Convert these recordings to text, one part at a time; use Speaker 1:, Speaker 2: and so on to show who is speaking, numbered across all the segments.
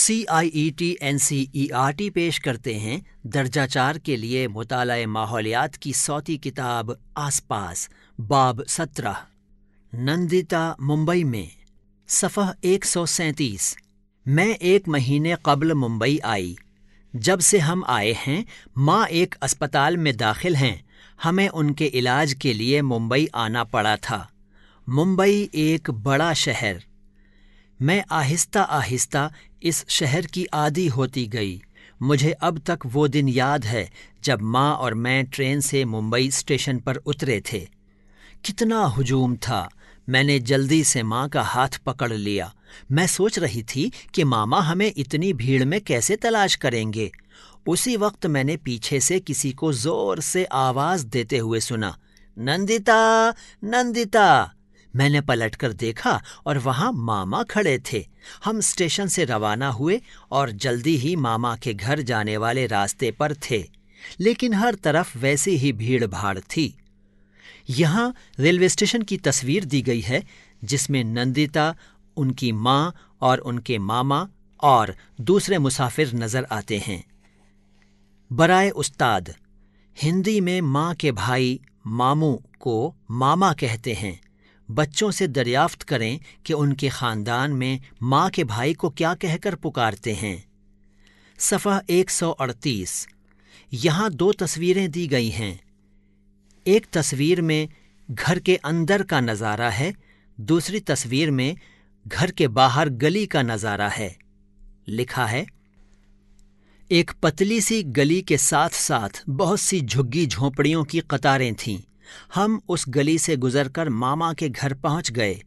Speaker 1: C I E T N C E R T पेश करते हैं दर्जा चार के लिए मुताल माहौलियात की सौती किताब आसपास बाब सत्रह नंदिता मुंबई में सफ़ह एक सौ सैंतीस मैं एक महीने कबल मुंबई आई जब से हम आए हैं माँ एक अस्पताल में दाखिल हैं हमें उनके इलाज के लिए मुंबई आना पड़ा था मुंबई एक बड़ा शहर मैं आहिस्ता आहिस्ता इस शहर की आदि होती गई मुझे अब तक वो दिन याद है जब माँ और मैं ट्रेन से मुंबई स्टेशन पर उतरे थे कितना हुजूम था मैंने जल्दी से माँ का हाथ पकड़ लिया मैं सोच रही थी कि मामा हमें इतनी भीड़ में कैसे तलाश करेंगे उसी वक्त मैंने पीछे से किसी को जोर से आवाज देते हुए सुना नंदिता नंदिता मैंने पलटकर देखा और वहां मामा खड़े थे हम स्टेशन से रवाना हुए और जल्दी ही मामा के घर जाने वाले रास्ते पर थे लेकिन हर तरफ वैसी ही भीड़ भाड़ थी यहाँ रेलवे स्टेशन की तस्वीर दी गई है जिसमें नंदिता उनकी माँ और उनके मामा और दूसरे मुसाफिर नजर आते हैं बराए उस्ताद हिंदी में माँ के भाई मामू को मामा कहते हैं बच्चों से दरियाफ्त करें कि उनके ख़ानदान में माँ के भाई को क्या कहकर पुकारते हैं सफ़ा 138 यहाँ दो तस्वीरें दी गई हैं एक तस्वीर में घर के अंदर का नज़ारा है दूसरी तस्वीर में घर के बाहर गली का नज़ारा है लिखा है एक पतली सी गली के साथ साथ बहुत सी झुग्गी झोंपड़ियों की कतारें थीं हम उस गली से गुजरकर मामा के घर पहुंच गए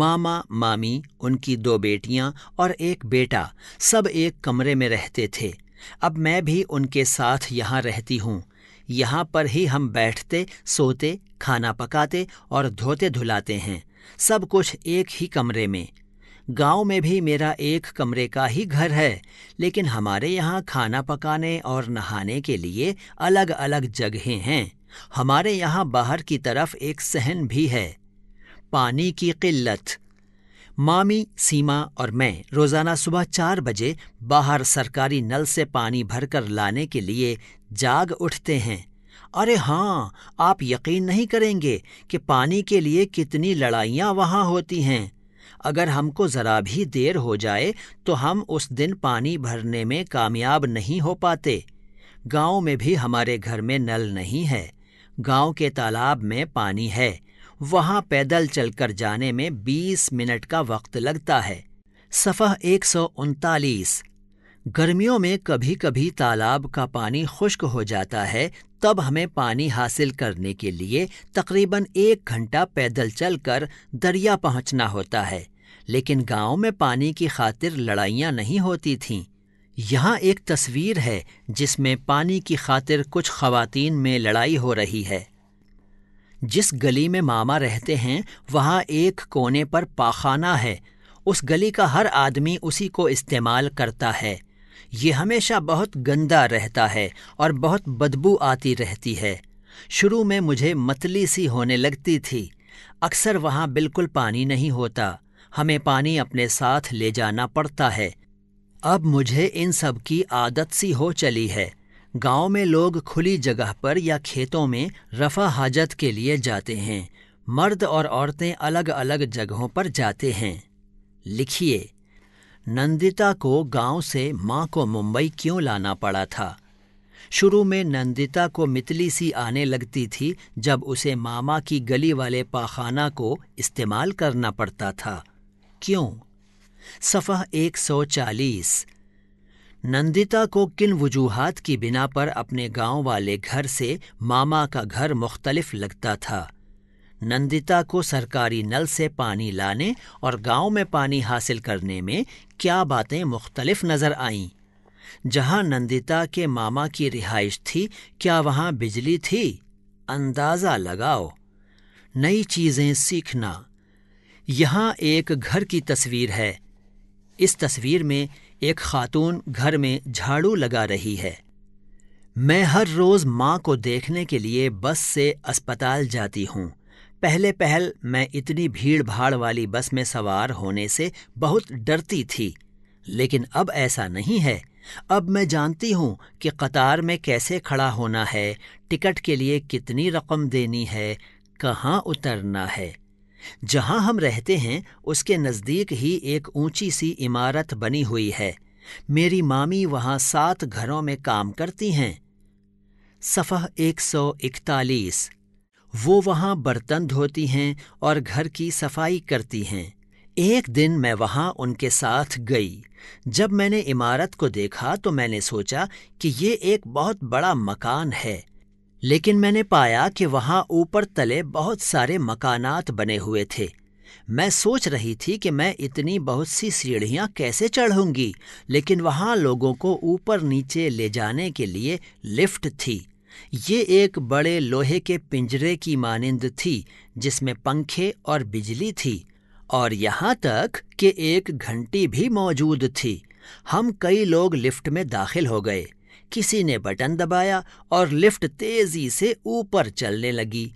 Speaker 1: मामा मामी उनकी दो बेटियां और एक बेटा सब एक कमरे में रहते थे अब मैं भी उनके साथ यहाँ रहती हूँ यहाँ पर ही हम बैठते सोते खाना पकाते और धोते धुलाते हैं सब कुछ एक ही कमरे में गांव में भी मेरा एक कमरे का ही घर है लेकिन हमारे यहाँ खाना पकाने और नहाने के लिए अलग अलग जगहें हैं हमारे यहाँ बाहर की तरफ एक सहन भी है पानी की किल्लत मामी सीमा और मैं रोज़ाना सुबह चार बजे बाहर सरकारी नल से पानी भरकर लाने के लिए जाग उठते हैं अरे हाँ आप यकीन नहीं करेंगे कि पानी के लिए कितनी लड़ाइयाँ वहाँ होती हैं अगर हमको ज़रा भी देर हो जाए तो हम उस दिन पानी भरने में कामयाब नहीं हो पाते गांव में भी हमारे घर में नल नहीं है गांव के तालाब में पानी है वहां पैदल चलकर जाने में 20 मिनट का वक्त लगता है सफ़ह एक गर्मियों में कभी कभी तालाब का पानी खुश्क हो जाता है तब हमें पानी हासिल करने के लिए तकरीबन एक घंटा पैदल चलकर दरिया पहुंचना होता है लेकिन गांव में पानी की खातिर लड़ाइयाँ नहीं होती थीं यहाँ एक तस्वीर है जिसमें पानी की खातिर कुछ खातन में लड़ाई हो रही है जिस गली में मामा रहते हैं वहाँ एक कोने पर पाखाना है उस गली का हर आदमी उसी को इस्तेमाल करता है ये हमेशा बहुत गंदा रहता है और बहुत बदबू आती रहती है शुरू में मुझे मतली सी होने लगती थी अक्सर वहाँ बिल्कुल पानी नहीं होता हमें पानी अपने साथ ले जाना पड़ता है अब मुझे इन सब की आदत सी हो चली है गांव में लोग खुली जगह पर या खेतों में रफा हाजत के लिए जाते हैं मर्द और औरतें अलग अलग जगहों पर जाते हैं लिखिए नंदिता को गांव से माँ को मुंबई क्यों लाना पड़ा था शुरू में नंदिता को मितली सी आने लगती थी जब उसे मामा की गली वाले पाखाना को इस्तेमाल करना पड़ता था क्यों सफ़ा 140 नंदिता को किन वजूहात की बिना पर अपने गांव वाले घर से मामा का घर मुख्तलिफ लगता था नंदिता को सरकारी नल से पानी लाने और गांव में पानी हासिल करने में क्या बातें मुख्तलिफ नज़र आईं जहां नंदिता के मामा की रिहाइश थी क्या वहां बिजली थी अंदाज़ा लगाओ नई चीज़ें सीखना यहाँ एक घर की तस्वीर है इस तस्वीर में एक खातून घर में झाड़ू लगा रही है मैं हर रोज़ माँ को देखने के लिए बस से अस्पताल जाती हूँ पहले पहल मैं इतनी भीड़ भाड़ वाली बस में सवार होने से बहुत डरती थी लेकिन अब ऐसा नहीं है अब मैं जानती हूँ कि कतार में कैसे खड़ा होना है टिकट के लिए कितनी रकम देनी है कहाँ उतरना है जहां हम रहते हैं उसके नज़दीक ही एक ऊंची सी इमारत बनी हुई है मेरी मामी वहां सात घरों में काम करती हैं सफ़ह एक सौ इकतालीस वो वहाँ बर्तन धोती हैं और घर की सफाई करती हैं एक दिन मैं वहाँ उनके साथ गई जब मैंने इमारत को देखा तो मैंने सोचा कि ये एक बहुत बड़ा मकान है लेकिन मैंने पाया कि वहाँ ऊपर तले बहुत सारे मकानात बने हुए थे मैं सोच रही थी कि मैं इतनी बहुत सी सीढ़ियाँ कैसे चढ़ूंगी लेकिन वहाँ लोगों को ऊपर नीचे ले जाने के लिए लिफ्ट थी ये एक बड़े लोहे के पिंजरे की मानिंद थी जिसमें पंखे और बिजली थी और यहाँ तक कि एक घंटी भी मौजूद थी हम कई लोग लिफ्ट में दाखिल हो गए किसी ने बटन दबाया और लिफ्ट तेजी से ऊपर चलने लगी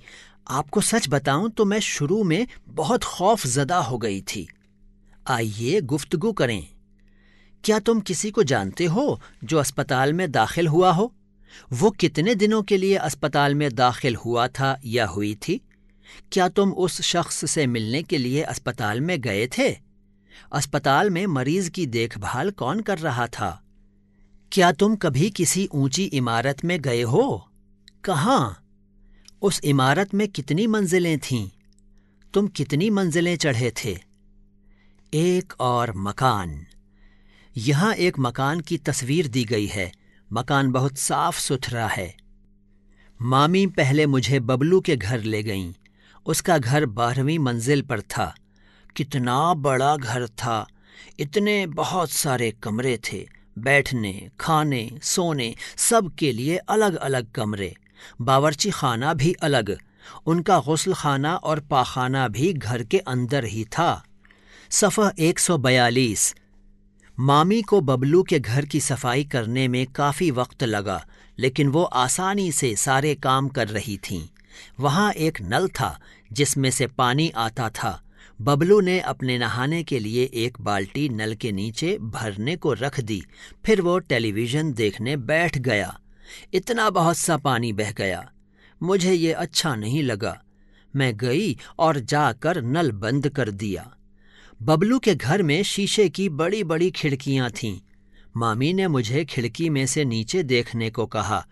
Speaker 1: आपको सच बताऊं तो मैं शुरू में बहुत खौफ ज़दा हो गई थी आइए गुफ्तगु करें क्या तुम किसी को जानते हो जो अस्पताल में दाखिल हुआ हो वो कितने दिनों के लिए अस्पताल में दाखिल हुआ था या हुई थी क्या तुम उस शख्स से मिलने के लिए अस्पताल में गए थे अस्पताल में मरीज की देखभाल कौन कर रहा था क्या तुम कभी किसी ऊंची इमारत में गए हो कहाँ उस इमारत में कितनी मंजिलें थीं तुम कितनी मंजिलें चढ़े थे एक और मकान यहाँ एक मकान की तस्वीर दी गई है मकान बहुत साफ सुथरा है मामी पहले मुझे बबलू के घर ले गईं उसका घर बारहवीं मंजिल पर था कितना बड़ा घर था इतने बहुत सारे कमरे थे बैठने खाने सोने सब के लिए अलग अलग कमरे बावर्ची खाना भी अलग उनका गसल खाना और पाखाना भी घर के अंदर ही था सफ़ह 142 मामी को बबलू के घर की सफाई करने में काफ़ी वक्त लगा लेकिन वो आसानी से सारे काम कर रही थीं वहाँ एक नल था जिसमें से पानी आता था बबलू ने अपने नहाने के लिए एक बाल्टी नल के नीचे भरने को रख दी फिर वो टेलीविज़न देखने बैठ गया इतना बहुत सा पानी बह गया मुझे ये अच्छा नहीं लगा मैं गई और जाकर नल बंद कर दिया बबलू के घर में शीशे की बड़ी बड़ी खिड़कियां थीं मामी ने मुझे खिड़की में से नीचे देखने को कहा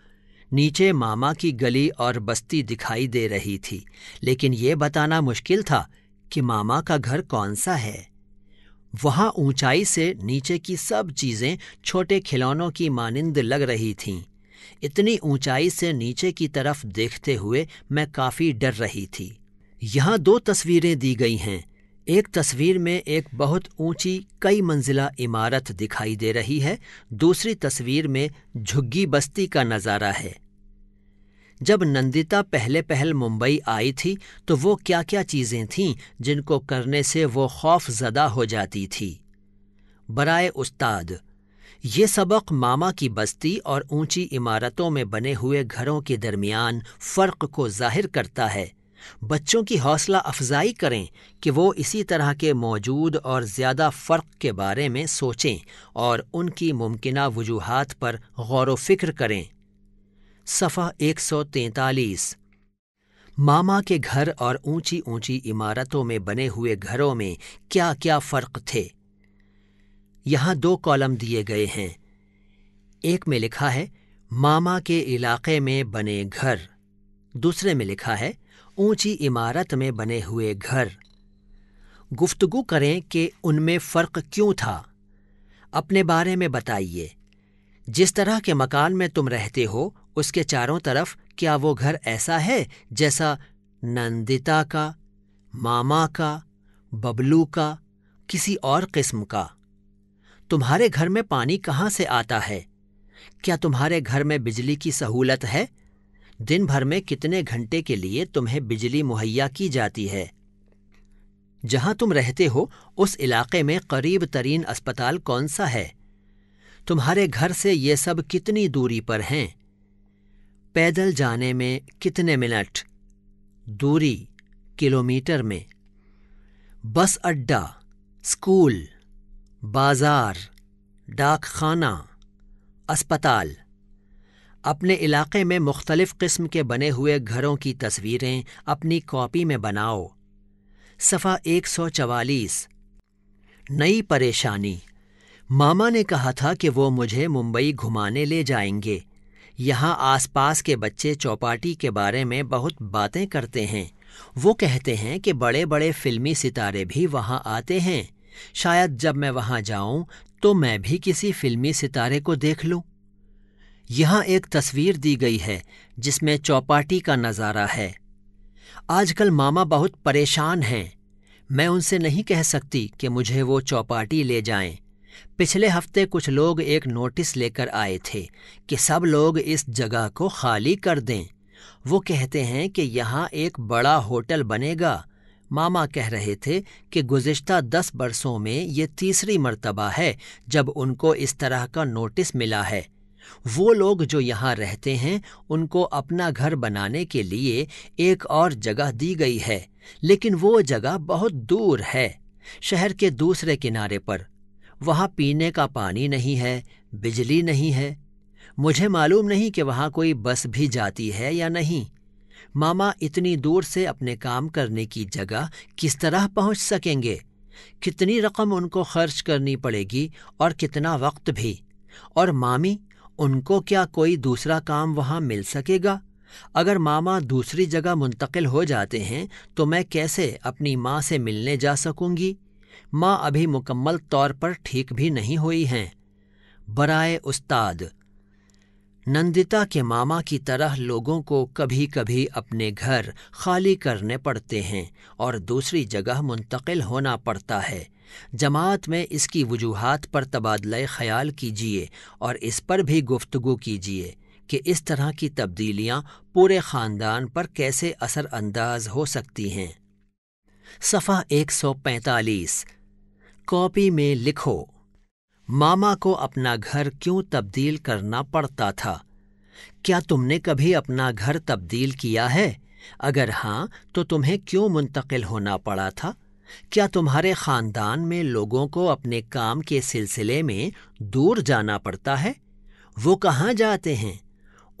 Speaker 1: नीचे मामा की गली और बस्ती दिखाई दे रही थी लेकिन ये बताना मुश्किल था कि मामा का घर कौन सा है वहां ऊंचाई से नीचे की सब चीजें छोटे खिलौनों की मानिंद लग रही थीं इतनी ऊंचाई से नीचे की तरफ देखते हुए मैं काफी डर रही थी यहाँ दो तस्वीरें दी गई हैं एक तस्वीर में एक बहुत ऊंची कई मंजिला इमारत दिखाई दे रही है दूसरी तस्वीर में झुग्गी बस्ती का नज़ारा है जब नंदिता पहले पहल मुंबई आई थी तो वो क्या क्या चीज़ें थीं जिनको करने से वो खौफ ज़दा हो जाती थी बराए उस्ताद ये सबक मामा की बस्ती और ऊंची इमारतों में बने हुए घरों के दरमियान फ़र्क को जाहिर करता है बच्चों की हौसला अफजाई करें कि वो इसी तरह के मौजूद और ज़्यादा फ़र्क के बारे में सोचें और उनकी मुमकिन वजूहत पर गौर व फिक्र करें सफ़ा 143 मामा के घर और ऊंची ऊंची इमारतों में बने हुए घरों में क्या क्या फ़र्क थे यहाँ दो कॉलम दिए गए हैं एक में लिखा है मामा के इलाके में बने घर दूसरे में लिखा है ऊंची इमारत में बने हुए घर गुफ्तगु करें कि उनमें फ़र्क क्यों था अपने बारे में बताइए जिस तरह के मकान में तुम रहते हो उसके चारों तरफ क्या वो घर ऐसा है जैसा नंदिता का मामा का बबलू का किसी और किस्म का तुम्हारे घर में पानी कहाँ से आता है क्या तुम्हारे घर में बिजली की सहूलत है दिन भर में कितने घंटे के लिए तुम्हें बिजली मुहैया की जाती है जहां तुम रहते हो उस इलाके में करीब तरीन अस्पताल कौन सा है तुम्हारे घर से ये सब कितनी दूरी पर हैं पैदल जाने में कितने मिनट दूरी किलोमीटर में बस अड्डा स्कूल बाजार डाकखाना अस्पताल अपने इलाके में मुख्तलिफ़ किस्म के बने हुए घरों की तस्वीरें अपनी कॉपी में बनाओ सफ़ा एक सौ चवालीस नई परेशानी मामा ने कहा था कि वो मुझे मुंबई घुमाने ले जाएंगे यहाँ आसपास के बच्चे चौपाटी के बारे में बहुत बातें करते हैं वो कहते हैं कि बड़े बड़े फिल्मी सितारे भी वहाँ आते हैं शायद जब मैं वहाँ जाऊँ तो मैं भी किसी फिल्मी सितारे को देख लूँ यहाँ एक तस्वीर दी गई है जिसमें चौपाटी का नज़ारा है आजकल मामा बहुत परेशान हैं मैं उनसे नहीं कह सकती कि मुझे वो चौपाटी ले जाएं, पिछले हफ्ते कुछ लोग एक नोटिस लेकर आए थे कि सब लोग इस जगह को खाली कर दें वो कहते हैं कि यहाँ एक बड़ा होटल बनेगा मामा कह रहे थे कि गुज्त दस बरसों में ये तीसरी मर्तबा है जब उनको इस तरह का नोटिस मिला है वो लोग जो यहाँ रहते हैं उनको अपना घर बनाने के लिए एक और जगह दी गई है लेकिन वो जगह बहुत दूर है शहर के दूसरे किनारे पर वहाँ पीने का पानी नहीं है बिजली नहीं है मुझे मालूम नहीं कि वहाँ कोई बस भी जाती है या नहीं मामा इतनी दूर से अपने काम करने की जगह किस तरह पहुँच सकेंगे कितनी रकम उनको खर्च करनी पड़ेगी और कितना वक्त भी और मामी उनको क्या कोई दूसरा काम वहाँ मिल सकेगा अगर मामा दूसरी जगह मुंतकिल हो जाते हैं तो मैं कैसे अपनी माँ से मिलने जा सकूंगी माँ अभी मुकम्मल तौर पर ठीक भी नहीं हुई हैं बराए उस्ताद नंदिता के मामा की तरह लोगों को कभी कभी अपने घर खाली करने पड़ते हैं और दूसरी जगह मुंतकिल होना पड़ता है जमात में इसकी वजूहत पर तबादला ख्याल कीजिए और इस पर भी गुफ्तगु कीजिए कि इस तरह की तब्दीलियाँ पूरे ख़ानदान पर कैसे असरअंदाज हो सकती हैं सफ़ा 145 कॉपी में लिखो मामा को अपना घर क्यों तब्दील करना पड़ता था क्या तुमने कभी अपना घर तब्दील किया है अगर हाँ तो तुम्हें क्यों मुंतकिल होना पड़ा था क्या तुम्हारे खानदान में लोगों को अपने काम के सिलसिले में दूर जाना पड़ता है वो कहाँ जाते हैं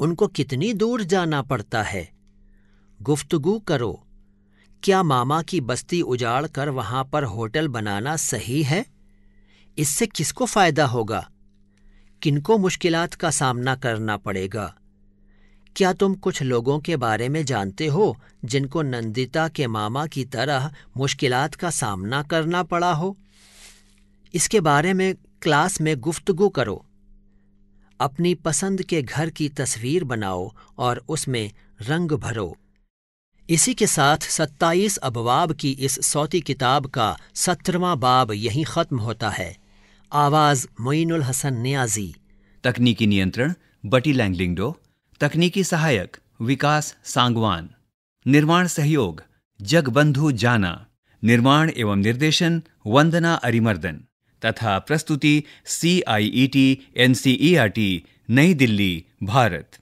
Speaker 1: उनको कितनी दूर जाना पड़ता है गुफ्तगु करो क्या मामा की बस्ती उजाड़ कर वहां पर होटल बनाना सही है इससे किसको फायदा होगा किनको मुश्किलात का सामना करना पड़ेगा क्या तुम कुछ लोगों के बारे में जानते हो जिनको नंदिता के मामा की तरह मुश्किलात का सामना करना पड़ा हो इसके बारे में क्लास में गुफ्तगु करो अपनी पसंद के घर की तस्वीर बनाओ और उसमें रंग भरो इसी के साथ 27 अबवाब की इस सौती किताब का सत्रवा बाब यहीं ख़त्म होता है आवाज़ मोइनुल हसन न्याजी तकनीकी नियंत्रण बटी लैंगलिंगडो तकनीकी सहायक विकास सांगवान निर्माण सहयोग जगबंधु जाना निर्माण एवं निर्देशन वंदना अरिमर्दन तथा प्रस्तुति C I E T N C E R T Nai Delhi Bharat